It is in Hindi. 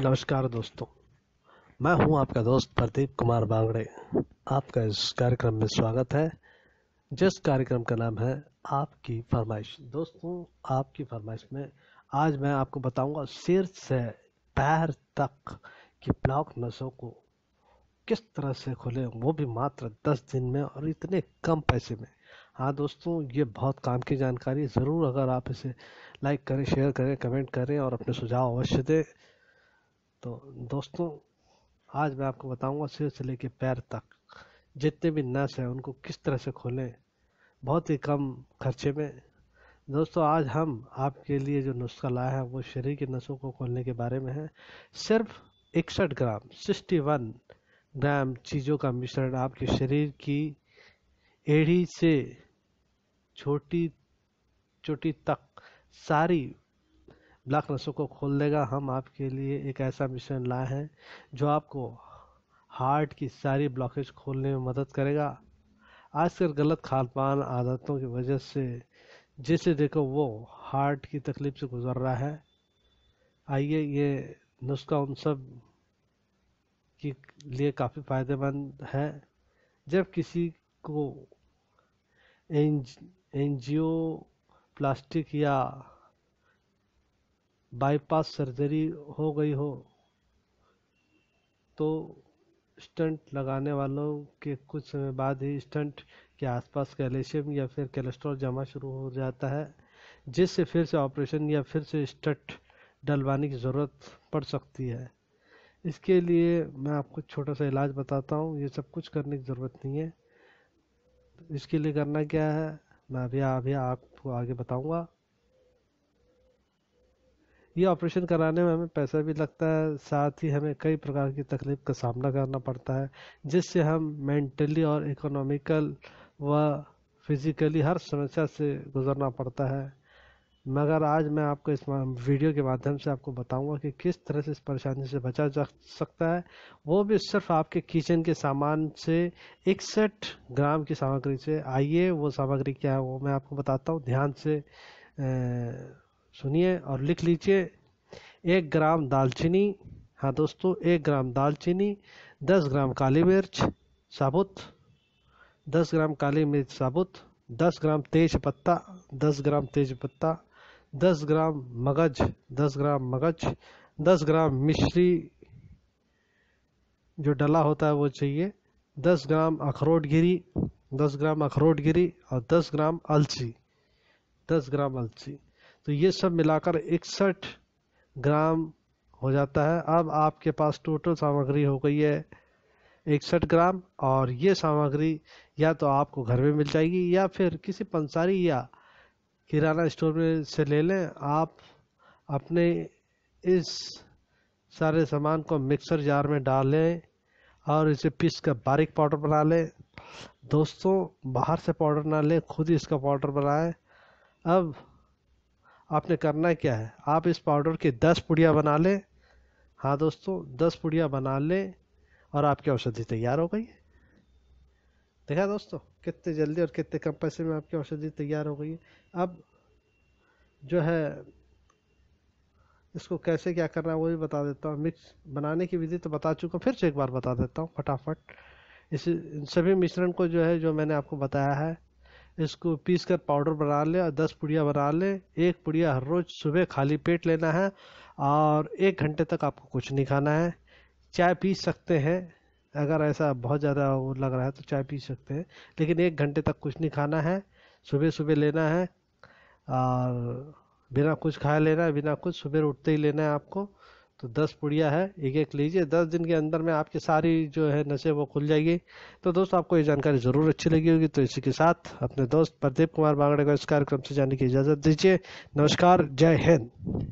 नमस्कार दोस्तों मैं हूं आपका दोस्त प्रदीप कुमार बांगड़े आपका इस कार्यक्रम में स्वागत है जिस कार्यक्रम का नाम है आपकी फरमाइश दोस्तों आपकी फरमाइश में आज मैं आपको बताऊंगा सिर से पैर तक की ब्लॉक नसों को किस तरह से खुले वो भी मात्र दस दिन में और इतने कम पैसे में हाँ दोस्तों ये बहुत काम की जानकारी ज़रूर अगर आप इसे लाइक करें शेयर करें कमेंट करें और अपने सुझाव अवश्य दें तो दोस्तों आज मैं आपको बताऊंगा सिर से लेके पैर तक जितने भी नस हैं उनको किस तरह से खोलें बहुत ही कम खर्चे में दोस्तों आज हम आपके लिए जो नुस्खा लाए हैं वो शरीर की नसों को खोलने के बारे में है सिर्फ इकसठ ग्राम सिक्सटी वन ग्राम चीज़ों का मिश्रण आपके शरीर की एड़ी से छोटी चोटी तक सारी लाख नसों को खोल देगा हम आपके लिए एक ऐसा मिशन लाए हैं जो आपको हार्ट की सारी ब्लॉकेज खोलने में मदद करेगा आजकल गलत खान पान आदतों की वजह से जिसे देखो वो हार्ट की तकलीफ से गुजर रहा है आइए ये नुस्खा उन सब के लिए काफ़ी फायदेमंद है जब किसी को जी ओ प्लास्टिक या बाईपास सर्जरी हो गई हो तो स्टंट लगाने वालों के कुछ समय बाद ही स्टंट के आसपास कैल्शियम या फिर कोलेस्ट्रॉल जमा शुरू हो जाता है जिससे फिर से ऑपरेशन या फिर से स्टंट डलवाने की ज़रूरत पड़ सकती है इसके लिए मैं आपको छोटा सा इलाज बताता हूँ ये सब कुछ करने की ज़रूरत नहीं है इसके लिए करना क्या है मैं अभी अभी आपको आगे बताऊँगा ये ऑपरेशन कराने में हमें पैसा भी लगता है साथ ही हमें कई प्रकार की तकलीफ का सामना करना पड़ता है जिससे हम मेंटली और इकोनॉमिकल व फिज़िकली हर समस्या से गुजरना पड़ता है मगर आज मैं आपको इस वीडियो के माध्यम से आपको बताऊंगा कि किस तरह से इस परेशानी से बचा जा सकता है वो भी सिर्फ आपके किचन के सामान से इकसठ ग्राम की सामग्री से आइए वो सामग्री क्या है वो मैं आपको बताता हूँ ध्यान से ए, सुनिए और लिख लीजिए एक ग्राम दालचीनी हाँ दोस्तों एक ग्राम दालचीनी दस ग्राम काली मिर्च साबुत दस ग्राम काली मिर्च साबुत दस ग्राम तेज पत्ता दस ग्राम तेज पत्ता दस ग्राम मगज दस ग्राम मगज दस ग्राम मिश्री जो डला होता है वो चाहिए दस ग्राम अखरोट गिरी दस ग्राम अखरोट गिरी और दस ग्राम अलसी दस ग्राम अलसी तो ये सब मिलाकर इकसठ ग्राम हो जाता है अब आपके पास टोटल सामग्री हो गई है इकसठ ग्राम और ये सामग्री या तो आपको घर में मिल जाएगी या फिर किसी पंसारी या किराना स्टोर में से ले लें आप अपने इस सारे सामान को मिक्सर जार में डालें और इसे पीस कर बारीक पाउडर बना लें दोस्तों बाहर से पाउडर ना लें खुद ही इसका पाउडर बनाएं अब आपने करना क्या है आप इस पाउडर की दस पुड़िया बना लें हाँ दोस्तों दस पुड़िया बना लें और आपकी औषधि तैयार हो गई है देखा दोस्तों कितने जल्दी और कितने कम पैसे में आपकी औषधि तैयार हो गई है अब जो है इसको कैसे क्या करना है वो भी बता देता हूँ मिक्स बनाने की विधि तो बता चुका हूँ फिर से एक बार बता देता हूँ फटाफट इस इन सभी मिश्रण को जो है जो मैंने आपको बताया है इसको पीस कर पाउडर बना लें और दस पुड़िया बना लें एक पुड़िया हर रोज़ सुबह खाली पेट लेना है और एक घंटे तक आपको कुछ नहीं खाना है चाय पी सकते हैं अगर ऐसा बहुत ज़्यादा वो लग रहा है तो चाय पी सकते हैं लेकिन एक घंटे तक कुछ नहीं खाना है सुबह सुबह लेना है और बिना कुछ खाए लेना है बिना कुछ सुबह उठते ही लेना है आपको तो दस पुड़िया है एक एक लीजिए दस दिन के अंदर में आपकी सारी जो है नशे वो खुल जाएगी तो दोस्तों आपको ये जानकारी ज़रूर अच्छी लगी होगी तो इसी के साथ अपने दोस्त प्रदीप कुमार बागड़े को इस कार्यक्रम से जाने की इजाज़त दीजिए नमस्कार जय हिंद